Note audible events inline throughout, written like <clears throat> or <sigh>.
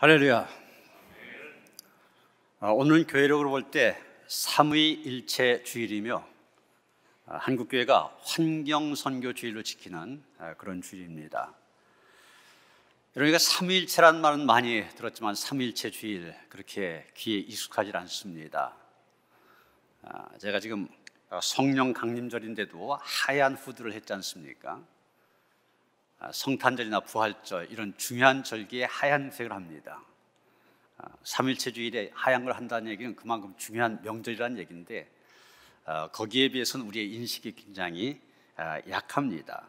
할렐루야. 아, 오늘 교회력으로 볼 때3위일체 주일이며 아, 한국교회가 환경선교 주일로 지키는 아, 그런 주일입니다. 그러니까 3위일체란 말은 많이 들었지만 3위일체 주일 그렇게 귀에 익숙하지 않습니다. 제가 지금 어, 성령 강림절인데도 하얀 후드를 했지 않습니까? 아, 성탄절이나 부활절 이런 중요한 절기에 하얀색을 합니다. 아, 삼일체 주일에 하얀 걸 한다는 얘기는 그만큼 중요한 명절이라는 얘기인데 아, 거기에 비해서는 우리의 인식이 굉장히 약합니다.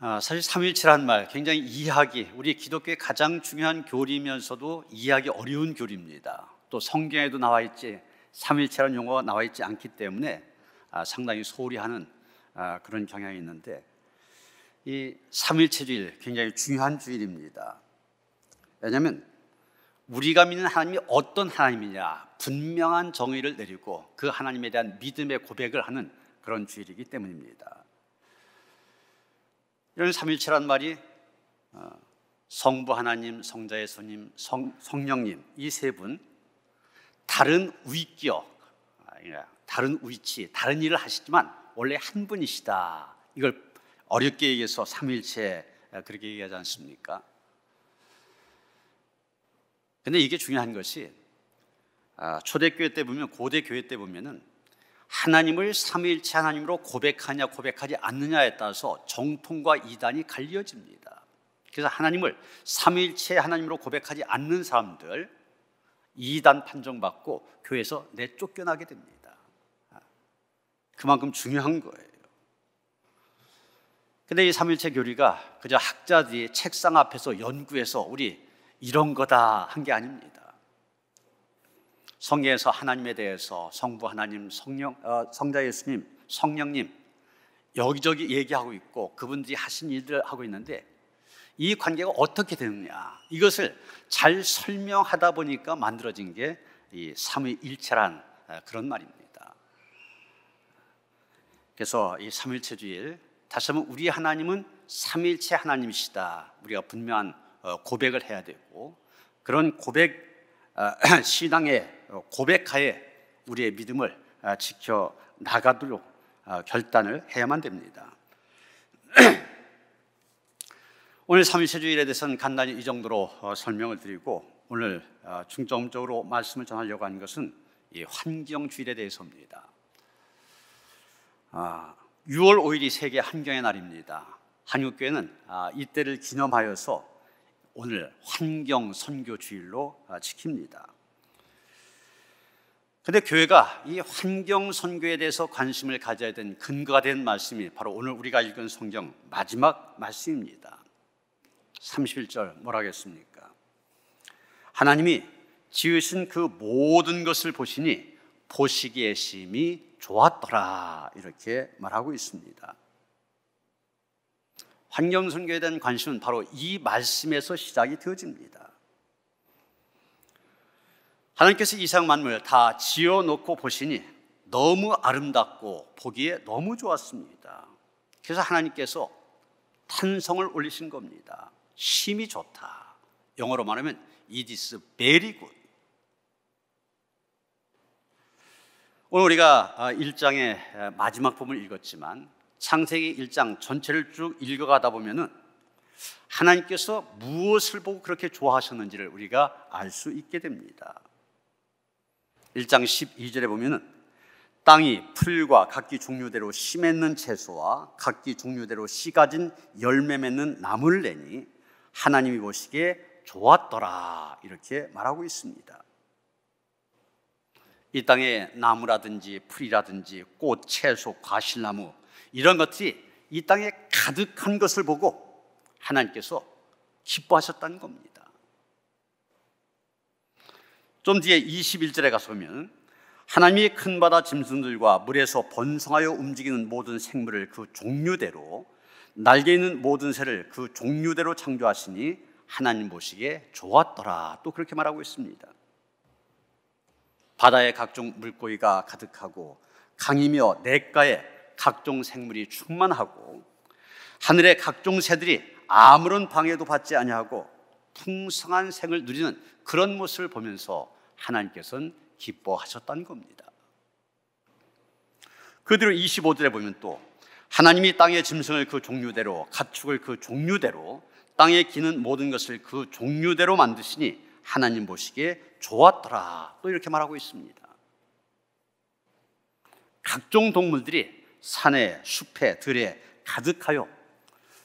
사실 삼일체란 말 굉장히 이해하기 우리 기독교의 가장 중요한 교리면서도 이해하기 어려운 교리입니다. 또 성경에도 나와 있지 삼일체라는 용어가 나와 있지 않기 때문에 상당히 소홀히 하는 그런 경향이 있는데 이 3일체 주일 굉장히 중요한 주일입니다. 왜냐하면 우리가 믿는 하나님이 어떤 하나님이냐 분명한 정의를 내리고 그 하나님에 대한 믿음의 고백을 하는 그런 주일이기 때문입니다. 이런 삼일체란 말이 어, 성부 하나님, 성자 예수님, 성, 성령님 이 세 분 다른 위격, 아, 다른 위치, 다른 일을 하시지만 원래 한 분이시다 이걸 어렵게 얘기해서 삼일체 그렇게 얘기하지 않습니까? 근데 이게 중요한 것이 아, 초대교회 때 보면 고대교회 때 보면은 하나님을 삼일체 하나님으로 고백하냐 고백하지 않느냐에 따라서 정통과 이단이 갈려집니다. 그래서 하나님을 삼일체 하나님으로 고백하지 않는 사람들 이단 판정받고 교회에서 내쫓겨나게 됩니다. 아, 그만큼 중요한 거예요. 근데 이 삼일체 교리가 그저 학자들이 책상 앞에서 연구해서 우리 이런 거다 한 게 아닙니다. 성경에서 하나님에 대해서 성부 하나님, 성령, 어, 성자 예수님, 성령님 여기저기 얘기하고 있고 그분들이 하신 일들 하고 있는데 이 관계가 어떻게 되느냐 이것을 잘 설명하다 보니까 만들어진 게 이 삼위일체란 어, 그런 말입니다. 그래서 이 삼일체주일 다시 한번 우리 하나님은 삼일체 하나님이시다. 우리가 분명한 어, 고백을 해야 되고 그런 고백 어, <clears throat> 신앙의 어, 고백하에 우리의 믿음을 지켜 나가도록 결단을 해야만 됩니다. <clears throat> 오늘 삼일체 주일에 대해서는 간단히 이 정도로 설명을 드리고 오늘 중점적으로 말씀을 전하려고 하는 것은 환경 주일에 대해서입니다. 아, 6월 5일이 세계 환경의 날입니다. 한국교회는 아, 이때를 기념하여서 오늘 환경 선교 주일로 아, 지킵니다. 근데 교회가 이 환경 선교에 대해서 관심을 가져야 된 근거가 된 말씀이 바로 오늘 우리가 읽은 성경 마지막 말씀입니다. 31절 뭐라겠습니까? 하나님이 지으신 그 모든 것을 보시니 보시기의 심이 좋았더라 이렇게 말하고 있습니다. 환경 선교에 대한 관심은 바로 이 말씀에서 시작이 되어집니다. 하나님께서 이상 만물 다 지어 놓고 보시니 너무 아름답고 보기에 너무 좋았습니다. 그래서 하나님께서 탄성을 올리신 겁니다. 심이 좋다. 영어로 말하면 it is very good. 오늘 우리가 1장의 아, 마지막 부분을 읽었지만 창세기 1장 전체를 쭉 읽어가다 보면은 하나님께서 무엇을 보고 그렇게 좋아하셨는지를 우리가 알 수 있게 됩니다. 1장 12절에 보면은 땅이 풀과 각기 종류대로 심했는 채소와 각기 종류대로 씨 가진 열매 맺는 나무 내니 하나님이 보시기에 좋았더라 이렇게 말하고 있습니다. 이 땅에 나무라든지 풀이라든지 꽃, 채소, 과실나무 이런 것들이 이 땅에 가득한 것을 보고 하나님께서 기뻐하셨다는 겁니다. 좀 뒤에 21절에 가서 보면 하나님이 큰 바다 짐승들과 물에서 번성하여 움직이는 모든 생물을 그 종류대로 날개 있는 모든 새를 그 종류대로 창조하시니 하나님 보시기에 좋았더라 또 그렇게 말하고 있습니다. 바다에 각종 물고기가 가득하고 강이며 냇가에 각종 생물이 충만하고 하늘의 각종 새들이 아무런 방해도 받지 아니하고 풍성한 생을 누리는 그런 모습을 보면서 하나님께서는 기뻐하셨다는 겁니다. 그 뒤로 25절에 보면 또 하나님이 땅의 짐승을 그 종류대로 가축을 그 종류대로 땅에 기는 모든 것을 그 종류대로 만드시니 하나님 보시기에 좋았더라. 또 이렇게 말하고 있습니다. 각종 동물들이 산에, 숲에, 들에 가득하여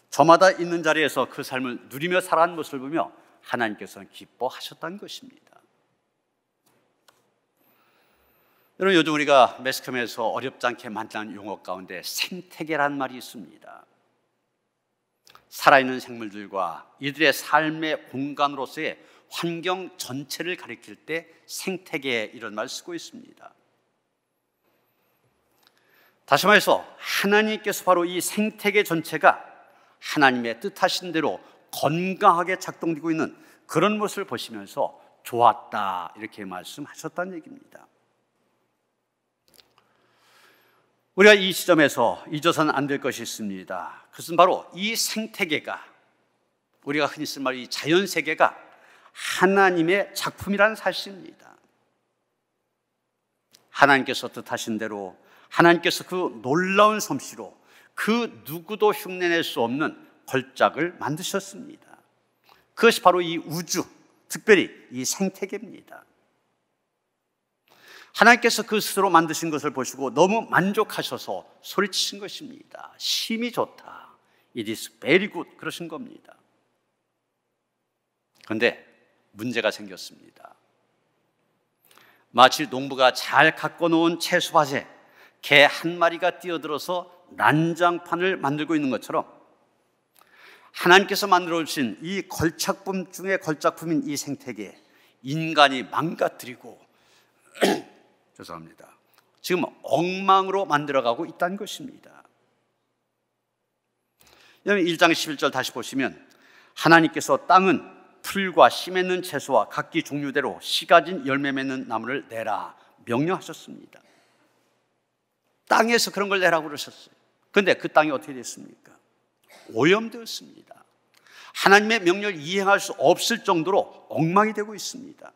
저마다 있는 자리에서 그 삶을 누리며 살아가 모습을 보며 하나님께서는 기뻐하셨다는 것입니다. 여러분 요즘 우리가 매스컴에서 어렵지 않게 만난 용어 가운데 생태계란 말이 있습니다. 살아있는 생물들과 이들의 삶의 공간으로서의 환경 전체를 가리킬 때 생태계 이런 말 쓰고 있습니다. 다시 말해서 하나님께서 바로 이 생태계 전체가 하나님의 뜻하신 대로 건강하게 작동되고 있는 그런 모습을 보시면서 좋았다 이렇게 말씀하셨다는 얘기입니다. 우리가 이 시점에서 잊어서는 안 될 것이 있습니다. 그것은 바로 이 생태계가 우리가 흔히 쓰는 말이 자연 세계가 하나님의 작품이라는 사실입니다. 하나님께서 뜻하신 대로 하나님께서 그 놀라운 솜씨로 그 누구도 흉내낼 수 없는 걸작을 만드셨습니다. 그것이 바로 이 우주, 특별히 이 생태계입니다. 하나님께서 그 스스로 만드신 것을 보시고 너무 만족하셔서 소리치신 것입니다. 심이 좋다. It is very good. 그러신 겁니다. 근데 문제가 생겼습니다. 마치 농부가 잘 가꿔 놓은 채수밭에 개 한 마리가 뛰어들어서 난장판을 만들고 있는 것처럼 하나님께서 만들어 주신 이 걸작품 중에 걸작품인 이 생태계 인간이 망가뜨리고 <clears throat> 죄송합니다. 지금 엉망으로 만들어가고 있다는 것입니다. 여러분 1장 11절 다시 보시면 하나님께서 땅은 풀과 씨 맺는 채소와 각기 종류대로 씨 가진 열매 맺는 나무를 내라 명령하셨습니다. 땅에서 그런 걸 내라고 그러셨어요. 근데 그 땅이 어떻게 됐습니까? 오염되었습니다. 하나님의 명령을 이행할 수 없을 정도로 엉망이 되고 있습니다.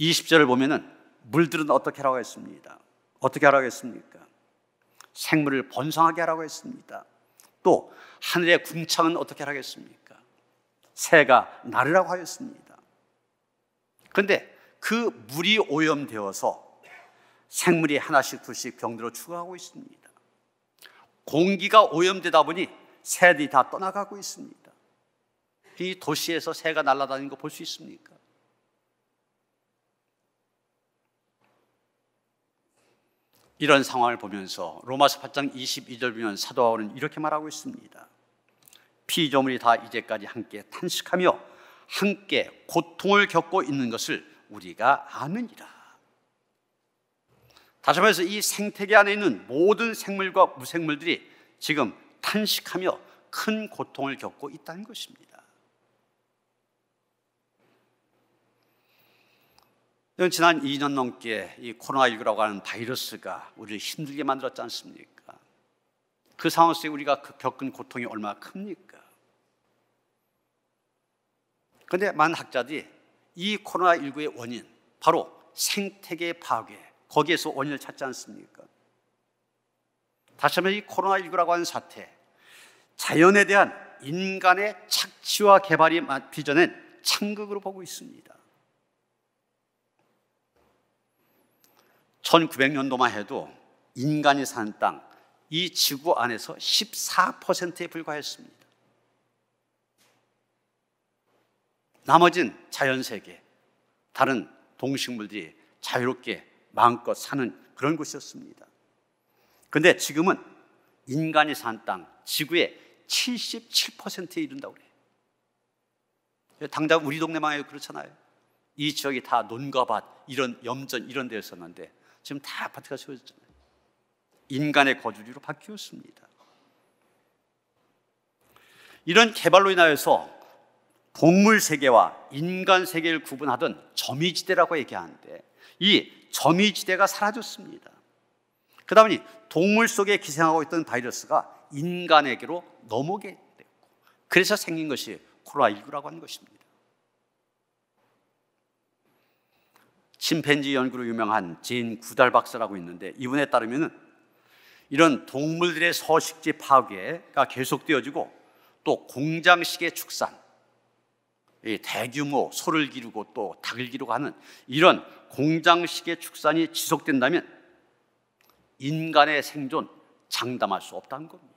20절을 보면은 물들은 어떻게 하라고 했습니다. 어떻게 하라고 했습니까? 생물을 번성하게 하라고 했습니다. 또 하늘의 궁창은 어떻게 하라고 했습니까? 새가 나르라고 하였습니다. 그런데 그 물이 오염되어서 생물이 하나씩 둘씩 병들어 죽어가고 있습니다. 공기가 오염되다 보니 새들이 다 떠나가고 있습니다. 이 도시에서 새가 날아다니는 거 볼 수 있습니까? 이런 상황을 보면서 로마서 8장 22절 보면 사도 바울은 이렇게 말하고 있습니다. 피조물이 다 이제까지 함께 탄식하며 함께 고통을 겪고 있는 것을 우리가 아느니라. 다시 말해서 이 생태계 안에 있는 모든 생물과 무생물들이 지금 탄식하며 큰 고통을 겪고 있다는 것입니다. 지난 2년 넘게 이 코로나19라고 하는 바이러스가 우리를 힘들게 만들었지 않습니까? 그 상황 속에 우리가 그 겪은 고통이 얼마나 큽니까? 그런데 많은 학자들이 이 코로나19의 원인, 바로 생태계 파괴, 거기에서 원인을 찾지 않습니까? 다시 한번 이 코로나19라고 하는 사태, 자연에 대한 인간의 착취와 개발이 빚어낸 창극으로 보고 있습니다. 1900년도만 해도 인간이 사는 땅, 이 지구 안에서 14%에 불과했습니다. 나머진 자연세계, 다른 동식물들이 자유롭게 마음껏 사는 그런 곳이었습니다. 근데 지금은 인간이 산 땅, 지구의 77%에 이른다고 해요. 당장 우리 동네만 해도 그렇잖아요. 이 지역이 다 논과밭, 이런 염전, 이런 데였었는데 지금 다 아파트가 세워졌잖아요. 인간의 거주지로 바뀌었습니다. 이런 개발로 인하여서 동물 세계와 인간 세계를 구분하던 점이지대라고 얘기하는데 이 점이지대가 사라졌습니다. 그다 보니 동물 속에 기생하고 있던 바이러스가 인간에게로 넘어오게 됐고 그래서 생긴 것이 코로나19라고 하는 것입니다. 침팬지 연구로 유명한 제 구달 박사라고 있는데 이분에 따르면 이런 동물들의 서식지 파괴가 계속되어지고 또 공장식의 축산, 예, 대규모 소를 기르고 또 닭을 기르고 하는 이런 공장식의 축산이 지속된다면 인간의 생존 장담할 수 없다는 겁니다.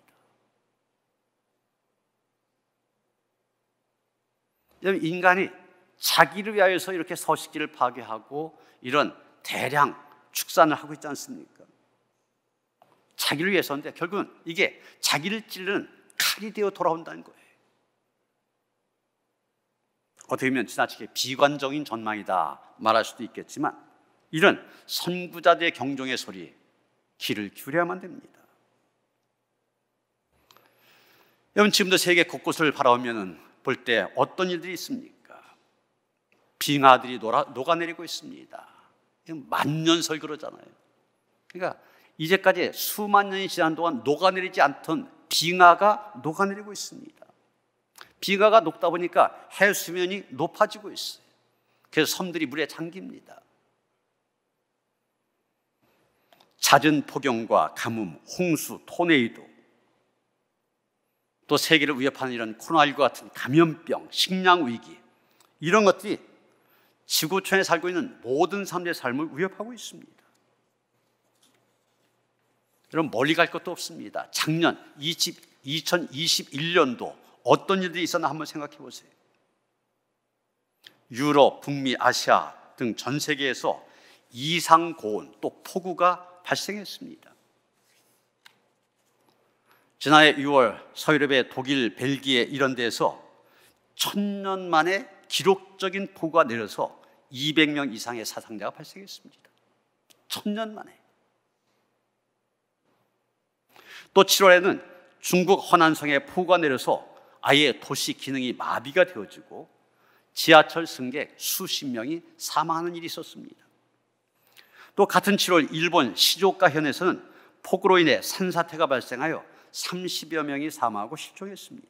인간이 자기를 위하여서 이렇게 서식지를 파괴하고 이런 대량 축산을 하고 있지 않습니까? 자기를 위해서인데 결국은 이게 자기를 찌르는 칼이 되어 돌아온다는 거예요. 어떻게 보면 지나치게 비관적인 전망이다 말할 수도 있겠지만 이런 선구자들의 경종의 소리 귀를 기울여야만 됩니다. 여러분 지금도 세계 곳곳을 바라보면 볼 때 어떤 일들이 있습니까? 빙하들이 놀아, 녹아내리고 있습니다. 만년설 그러잖아요. 그러니까 이제까지 수만 년이 지난 동안 녹아내리지 않던 빙하가 녹아내리고 있습니다. 비가가 녹다 보니까 해수면이 높아지고 있어요. 그래서 섬들이 물에 잠깁니다. 잦은 폭염과 가뭄, 홍수, 토네이도, 또 세계를 위협하는 이런 코로나19 같은 감염병, 식량 위기, 이런 것들이 지구촌에 살고 있는 모든 사람들의 삶을 위협하고 있습니다. 여러분, 멀리 갈 것도 없습니다. 작년 20, 2021년도 어떤 일들이 있었나 한번 생각해 보세요. 유럽, 북미, 아시아 등 전 세계에서 이상 고온 또 폭우가 발생했습니다. 지난해 6월 서유럽의 독일, 벨기에 이런 데에서 천년 만에 기록적인 폭우가 내려서 200명 이상의 사상자가 발생했습니다. 천년 만에. 또 7월에는 중국 허난성에 폭우가 내려서 아예 도시 기능이 마비가 되어지고 지하철 승객 수십 명이 사망하는 일이 있었습니다. 또 같은 7월 일본 시조가현에서는 폭우로 인해 산사태가 발생하여 30여 명이 사망하고 실종했습니다.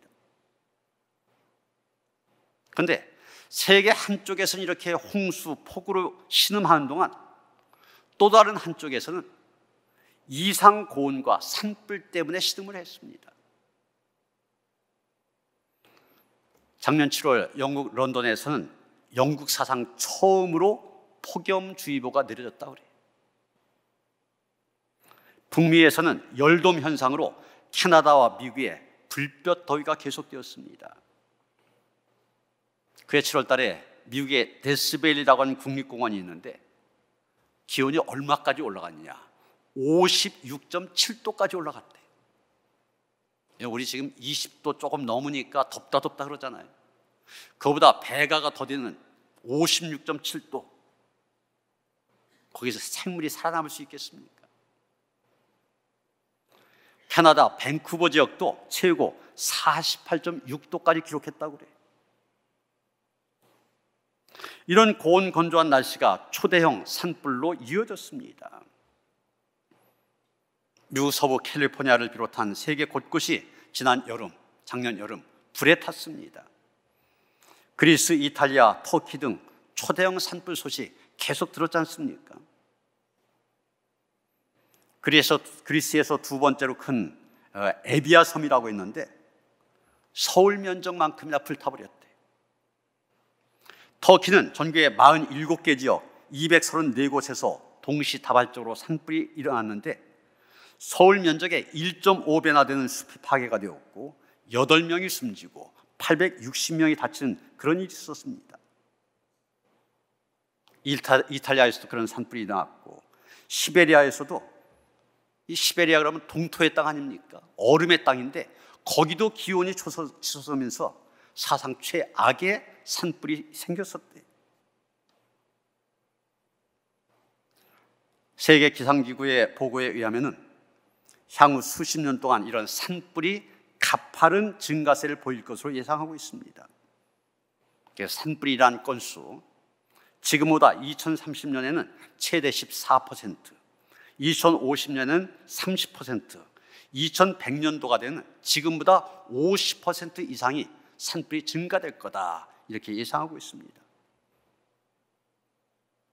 그런데 세계 한쪽에서는 이렇게 홍수, 폭우로 신음하는 동안 또 다른 한쪽에서는 이상 고온과 산불 때문에 시름을 했습니다. 작년 7월 영국 런던에서는 영국 사상 처음으로 폭염주의보가 내려졌다 그래요. 북미에서는 열돔 현상으로 캐나다와 미국에 불볕 더위가 계속되었습니다. 그해 7월 달에 미국의 데스베일이라고 하는 국립공원이 있는데 기온이 얼마까지 올라갔느냐? 56.7도까지 올라갔대. 예, 우리 지금 20도 조금 넘으니까 덥다 덥다 그러잖아요. 그보다 배가가 더디는 56.7도. 거기서 생물이 살아남을 수 있겠습니까? 캐나다 밴쿠버 지역도 최고 48.6도까지 기록했다고 그래요. 이런 고온 건조한 날씨가 초대형 산불로 이어졌습니다. 미국 서부 캘리포니아를 비롯한 세계 곳곳이 지난 여름, 작년 여름 불에 탔습니다. 그리스, 이탈리아, 터키 등 초대형 산불 소식 계속 들었지 않습니까? 그리스, 그리스에서 두 번째로 큰 어, 에비아 섬이라고 있는데 서울 면적만큼이나 불타버렸대. 터키는 전국의 47개 지역 234곳에서 동시다발적으로 산불이 일어났는데 서울 면적의 1.5배나 되는 숲이 파괴가 되었고 8명이 숨지고 860명이 다친 그런 일이 있었습니다. 이탈, 이탈리아에서도 그런 산불이 났고 시베리아에서도 이 시베리아 그러면 동토의 땅 아닙니까? 얼음의 땅인데 거기도 기온이 치솟으면서 사상 최악의 산불이 생겼었대. 세계 기상기구의 보고에 의하면은 향후 수십 년 동안 이런 산불이 가파른 증가세를 보일 것으로 예상하고 있습니다. 산불이란 건수, 지금보다 2030년에는 최대 14%, 2050년에는 30%, 2100년도가 되는 지금보다 50% 이상이 산불이 증가될 거다. 이렇게 예상하고 있습니다.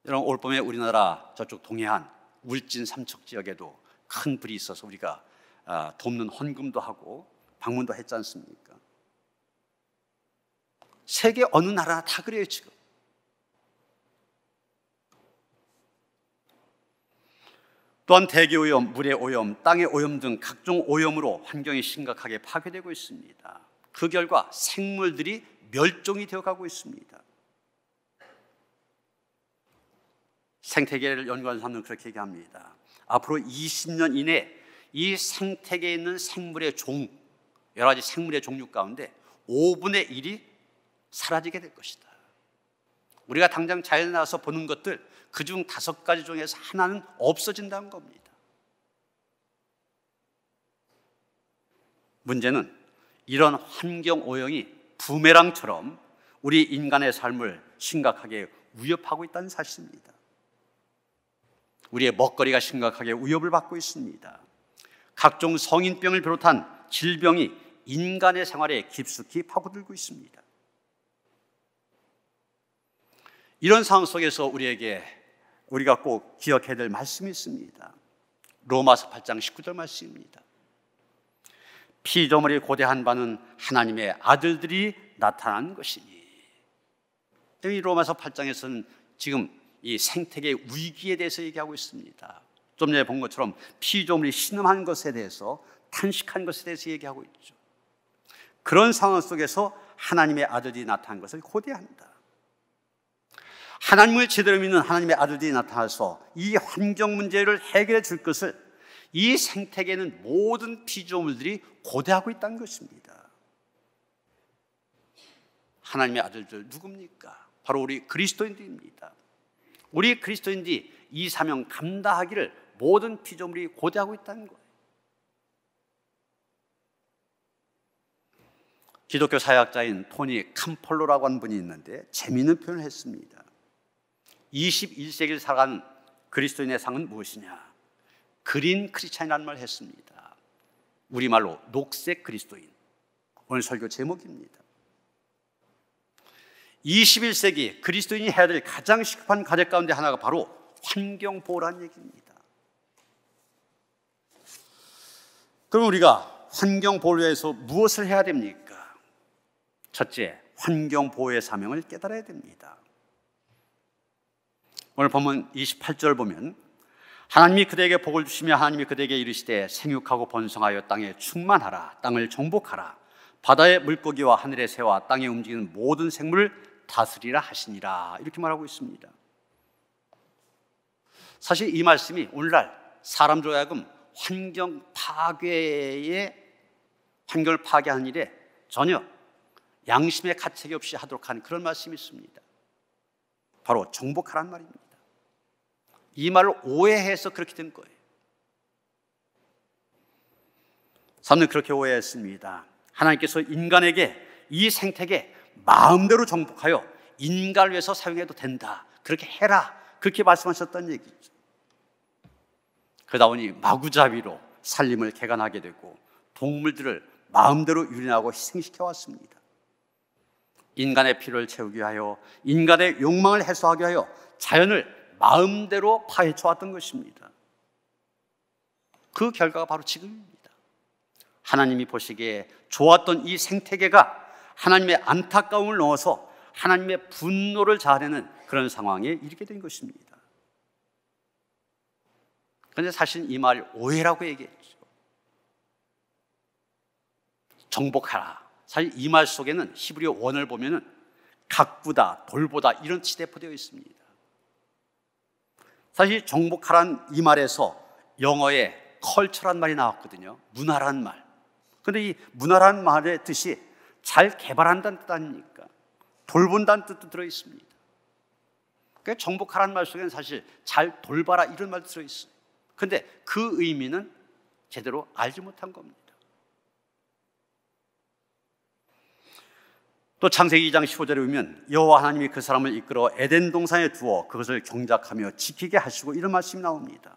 여러분, 올 봄에 우리나라 저쪽 동해안, 울진 삼척 지역에도 큰 불이 있어서 우리가 아, 돕는 헌금도 하고 방문도 했지 않습니까? 세계 어느 나라다 그래요, 지금. 또한 대기 오염, 물의 오염, 땅의 오염 등 각종 오염으로 환경이 심각하게 파괴되고 있습니다. 그 결과 생물들이 멸종이 되어 가고 있습니다. 생태계를 연구하는 사람은 들 그렇게 얘기합니다. 앞으로 20년 이내 이 생태계에 있는 생물의 종, 여러 가지 생물의 종류 가운데 5분의 1이 사라지게 될 것이다. 우리가 당장 자연에 나와서 보는 것들 그 중 다섯 가지 중에서 하나는 없어진다는 겁니다. 문제는 이런 환경 오염이 부메랑처럼 우리 인간의 삶을 심각하게 위협하고 있다는 사실입니다. 우리의 먹거리가 심각하게 위협을 받고 있습니다. 각종 성인병을 비롯한 질병이 인간의 생활에 깊숙이 파고들고 있습니다. 이런 상황 속에서 우리에게 우리가 꼭 기억해야 될 말씀이 있습니다. 로마서 8장 19절 말씀입니다. 피조물의 고대한 바는 하나님의 아들들이 나타난 것이니. 이 로마서 8장에서는 지금 이 생태계 위기에 대해서 얘기하고 있습니다. 좀 전에 본 것처럼 피조물이 신음한 것에 대해서 탄식한 것에 대해서 얘기하고 있죠. 그런 상황 속에서 하나님의 아들이 나타난 것을 고대한다. 하나님을 제대로 믿는 하나님의 아들이 나타나서 이 환경 문제를 해결해 줄 것을 이 생태계는 모든 피조물들이 고대하고 있다는 것입니다. 하나님의 아들들 누굽니까? 바로 우리 그리스도인들입니다. 우리 그리스도인들이 이 사명 감당하기를 모든 피조물이 고대하고 있다는 거예요. 기독교 사역자인 토니 캄폴로라고 한 분이 있는데 재미있는 표현을 했습니다. 21세기를 살아가 그리스도인의 상은 무엇이냐? 그린 크리스찬이라는 말을 했습니다. 우리말로 녹색 그리스도인. 오늘 설교 제목입니다. 21세기 그리스도인이 해야 될 가장 시급한 과제 가운데 하나가 바로 환경 보호란 얘기입니다. 그럼 우리가 환경 보호를 위해서 무엇을 해야 됩니까? 첫째, 환경 보호의 사명을 깨달아야 됩니다. 오늘 본문 28절 보면 하나님이 그대에게 복을 주시며 하나님이 그대에게 이르시되 생육하고 번성하여 땅에 충만하라 땅을 정복하라 바다의 물고기와 하늘의 새와 땅에 움직이는 모든 생물을 다스리라 하시니라. 이렇게 말하고 있습니다. 사실 이 말씀이 오늘날 사람 조약금 환경 파괴의 환경 파괴하는 일에 전혀 양심의 가책이 없이 하도록 하는 그런 말씀이 있습니다. 바로 정복하란 말입니다. 이 말을 오해해서 그렇게 된 거예요. 사람들은 그렇게 오해했습니다. 하나님께서 인간에게 이 생태계 마음대로 정복하여 인간을 위해서 사용해도 된다. 그렇게 해라. 그렇게 말씀하셨던 얘기죠. 그러다 보니 마구잡이로 살림을 개간하게 되고 동물들을 마음대로 유린하고 희생시켜 왔습니다. 인간의 피를 채우기 위하여 인간의 욕망을 해소하기 위하여 자연을 마음대로 파헤쳐 왔던 것입니다. 그 결과가 바로 지금입니다. 하나님이 보시기에 좋았던 이 생태계가 하나님의 안타까움을 넣어서 하나님의 분노를 자아내는 그런 상황에 이르게 된 것입니다. 그런데 사실 이 말 오해라고 얘기했죠. 정복하라. 사실 이 말 속에는 히브리어 원을 보면은 각부다, 돌보다 이런 치대포되어 있습니다. 사실 정복하란 이 말에서 영어에 컬처란 말이 나왔거든요. 문화란 말. 근데 이 문화란 말의 뜻이 잘 개발한다는 뜻 아닙니까? 돌본다는 뜻도 들어 있습니다. 그 정복하라는 말 속에는 사실 잘 돌봐라 이런 말도 들어 있어요. 근데 그 의미는 제대로 알지 못한 겁니다. 또 창세기 2장 15절에 보면 여호와 하나님이 그 사람을 이끌어 에덴 동산에 두어 그것을 경작하며 지키게 하시고 이런 말씀이 나옵니다.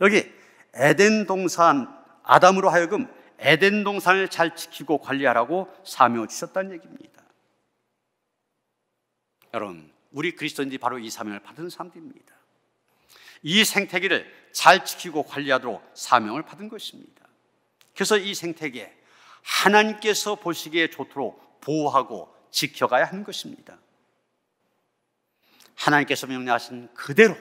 여기 에덴 동산 아담으로 하여금 에덴 동산을 잘 지키고 관리하라고 사명을 주셨다는 얘기입니다. 여러분, 우리 그리스도인들이 바로 이 사명을 받은 사람들입니다. 이 생태계를 잘 지키고 관리하도록 사명을 받은 것입니다. 그래서 이 생태계 하나님께서 보시기에 좋도록 보호하고 지켜가야 하는 것입니다. 하나님께서 명령하신 그대로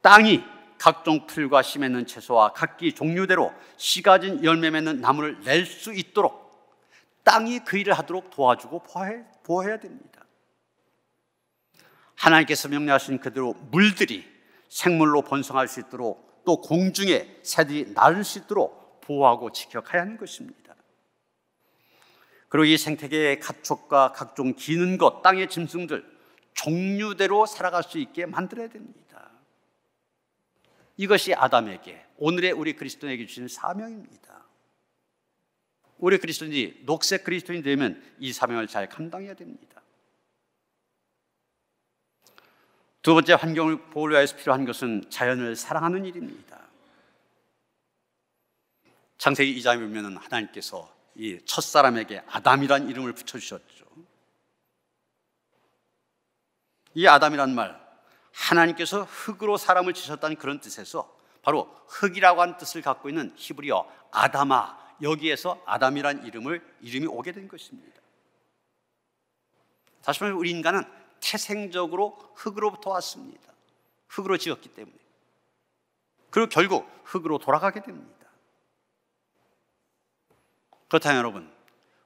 땅이 각종 풀과 심에는 채소와 각기 종류대로 씨 가진 열매 맺는 나무를 낼 수 있도록 땅이 그 일을 하도록 도와주고 보호해, 보호해야 됩니다. 하나님께서 명령하신 그대로 물들이 생물로 번성할 수 있도록 또 공중에 새들이 날을 수 있도록 보호하고 지켜가야 하는 것입니다. 그리고 이 생태계의 가축과 각종 기는 것, 땅의 짐승들 종류대로 살아갈 수 있게 만들어야 됩니다. 이것이 아담에게 오늘의 우리 그리스도에게주신 사명입니다. 우리 그리스도인이 녹색 그리스도인 되면 이 사명을 잘 감당해야 됩니다. 두 번째 환경을 보호를 위서 필요한 것은 자연을 사랑하는 일입니다. 창세기 2장에 보면 하나님께서 이 첫사람에게 아담이란 이름을 붙여주셨죠. 이 아담이란 말, 하나님께서 흙으로 사람을 지셨다는 그런 뜻에서 바로 흙이라고 하는 뜻을 갖고 있는 히브리어 아담아 여기에서 아담이란 이름을 이름이 오게 된 것입니다. 다시 말해 우리 인간은 태생적으로 흙으로부터 왔습니다. 흙으로 지었기 때문에. 그리고 결국 흙으로 돌아가게 됩니다. 그렇다면 여러분,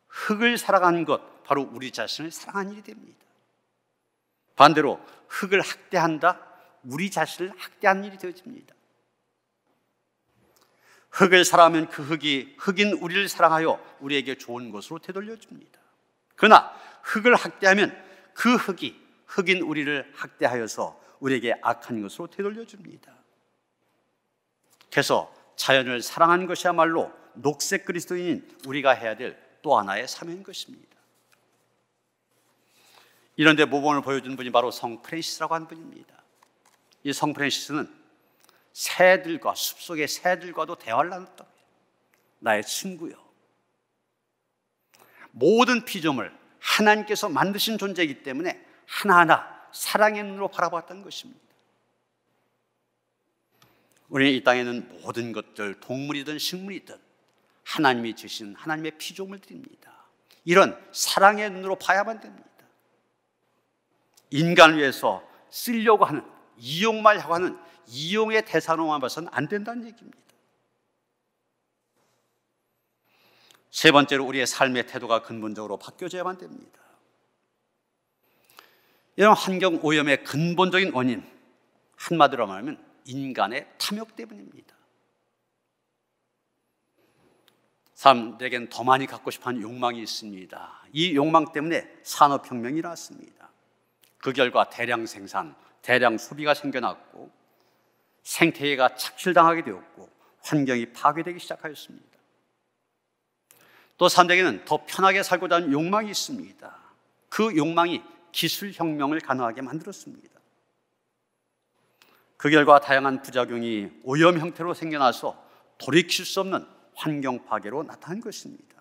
흙을 사랑한 것 바로 우리 자신을 사랑한 일이 됩니다. 반대로 흙을 학대한다? 우리 자신을 학대한 일이 되어집니다. 흙을 사랑하면 그 흙이 흙인 우리를 사랑하여 우리에게 좋은 것으로 되돌려줍니다. 그러나 흙을 학대하면 그 흙이 흙인 우리를 학대하여서 우리에게 악한 것으로 되돌려줍니다. 그래서 자연을 사랑한 것이야말로 녹색 그리스도인 우리가 해야 될 또 하나의 사명인 것입니다. 이런 데 모범을 보여준 분이 바로 성 프랜시스라고 하는 분입니다. 이 성 프랜시스는 새들과 숲속의 새들과도 대화를 나눴다. 나의 친구요. 모든 피조물 하나님께서 만드신 존재이기 때문에 하나하나 사랑의 눈으로 바라봤던 것입니다. 우리 이 땅에는 모든 것들 동물이든 식물이든 하나님이 주신 하나님의 피조물들입니다. 이런 사랑의 눈으로 봐야만 됩니다. 인간을 위해서 쓰려고 하는 이용만 하고 하는 이용의 대상으로만 봐서는 안 된다는 얘기입니다. 세 번째로 우리의 삶의 태도가 근본적으로 바뀌어져야만 됩니다. 이런 환경 오염의 근본적인 원인 한마디로 말하면 인간의 탐욕 때문입니다. 사람들에겐 더 많이 갖고 싶어 하는 욕망이 있습니다. 이 욕망 때문에 산업혁명이 났습니다 그 결과 대량 생산, 대량 소비가 생겨났고 생태계가 착실당하게 되었고 환경이 파괴되기 시작하였습니다. 또 사람들에게는 더 편하게 살고자 하는 욕망이 있습니다. 그 욕망이 기술 혁명을 가능하게 만들었습니다. 그 결과 다양한 부작용이 오염 형태로 생겨나서 돌이킬 수 없는 환경 파괴로 나타난 것입니다.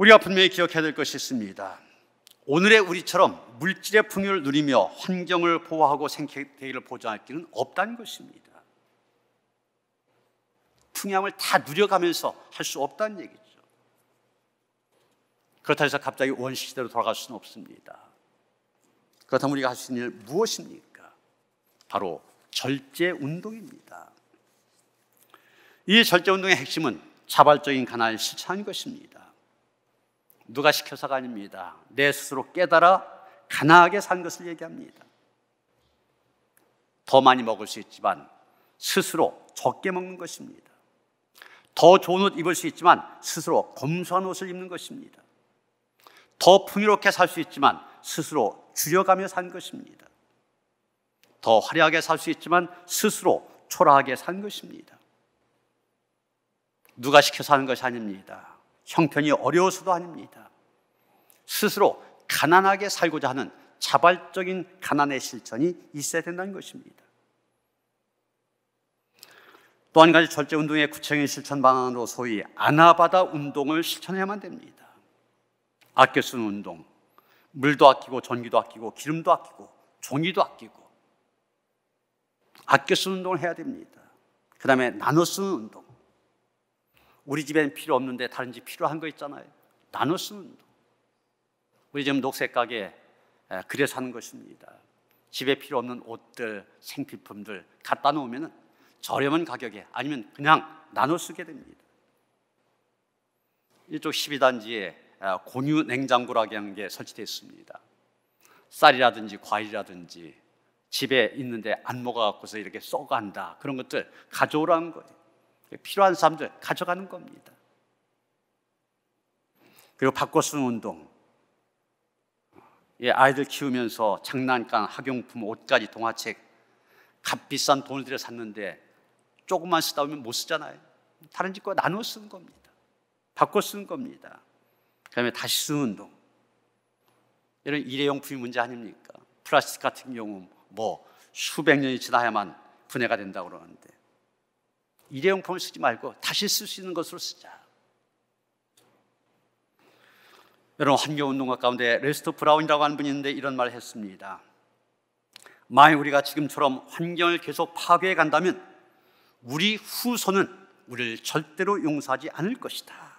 우리가 분명히 기억해야 될 것이 있습니다. 오늘의 우리처럼 물질의 풍요를 누리며 환경을 보호하고 생태계를 보장할 길은 없다는 것입니다. 풍요을다 누려가면서 할 수 없다는 얘기죠. 그렇다 해서 갑자기 원시대로 돌아갈 수는 없습니다. 그렇다면 우리가 할 수 있는 일 무엇입니까? 바로 절제 운동입니다. 이 절제 운동의 핵심은 자발적인 가난 실천한 것입니다. 누가 시켜서가 아닙니다. 내 스스로 깨달아 가나하게 산 것을 얘기합니다. 더 많이 먹을 수 있지만 스스로 적게 먹는 것입니다. 더 좋은 옷 입을 수 있지만 스스로 검소한 옷을 입는 것입니다. 더 풍요롭게 살 수 있지만 스스로 줄여가며 산 것입니다. 더 화려하게 살 수 있지만 스스로 초라하게 산 것입니다. 누가 시켜서 하는 것이 아닙니다. 형편이 어려워서도 아닙니다. 스스로 가난하게 살고자 하는 자발적인 가난의 실천이 있어야 된다는 것입니다. 또 한 가지 절제 운동의 구체적인 실천 방안으로 소위 아나바다 운동을 실천해야만 됩니다. 아껴 쓰는 운동, 물도 아끼고 전기도 아끼고 기름도 아끼고 종이도 아끼고 아껴 쓰는 운동을 해야 됩니다. 그 다음에 나눠 쓰는 운동. 우리 집엔 필요 없는데 다른 집 필요한 거 있잖아요. 나눠 쓰는 우리 지금 녹색 가게 그래서 하는 것입니다. 집에 필요 없는 옷들, 생필품들 갖다 놓으면 저렴한 가격에 아니면 그냥 나눠 쓰게 됩니다. 이쪽 12단지에 공유 냉장고라는 게 설치되어 있습니다. 쌀이라든지 과일이라든지 집에 있는데 안 먹어갖고서 이렇게 쏘어간다 그런 것들 가져오라는 거예요. 필요한 사람들 가져가는 겁니다. 그리고 바꿔 쓰는 운동. 예, 아이들 키우면서 장난감, 학용품, 옷까지 동화책 값비싼 돈을 들여 샀는데 조금만 쓰다 보면 못 쓰잖아요. 다른 집과 나눠 쓰는 겁니다. 바꿔 쓰는 겁니다. 그다음에 다시 쓰는 운동. 이런 일회용품이 문제 아닙니까? 플라스틱 같은 경우 뭐 수백 년이 지나야만 분해가 된다고 그러는데 일회용품을 쓰지 말고 다시 쓸 수 있는 것으로 쓰자. 여러분 환경운동가 가운데 레스터 브라운이라고 하는 분이 있는데 이런 말을 했습니다. 만약 우리가 지금처럼 환경을 계속 파괴해 간다면 우리 후손은 우리를 절대로 용서하지 않을 것이다.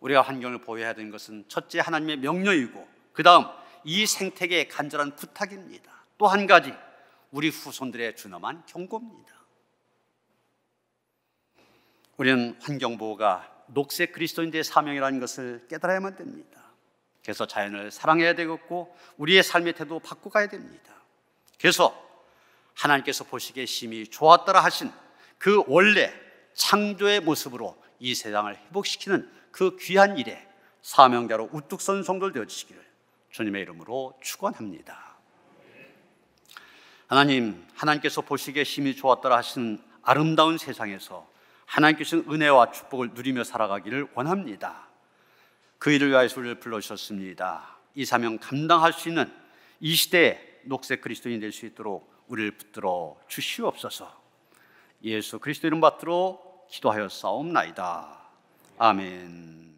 우리가 환경을 보호해야 되는 것은 첫째 하나님의 명령이고 그 다음 이 생태계의 간절한 부탁입니다. 또 한 가지 우리 후손들의 준엄한 경고입니다. 우리는 환경보호가 녹색 그리스도인들의 사명이라는 것을 깨달아야만 됩니다. 그래서 자연을 사랑해야 되겠고 우리의 삶의 태도 바꿔가야 됩니다. 그래서 하나님께서 보시기에 심히 좋았더라 하신 그 원래 창조의 모습으로 이 세상을 회복시키는 그 귀한 일에 사명자로 우뚝 선 성도를 되어주시기를 주님의 이름으로 축원합니다. 하나님, 하나님께서 보시기에 심히 좋았더라 하시 아름다운 세상에서 하나님께 서 은혜와 축복을 누리며 살아가기를 원합니다. 그 일을 위하여서 우리를 불러주셨습니다. 이 사명 감당할 수 있는 이 시대의 녹색 그리스도인이 될 수 있도록 우리를 붙들어 주시옵소서. 예수 그리스도 이름 받들어 기도하여 싸움나이다. 아멘.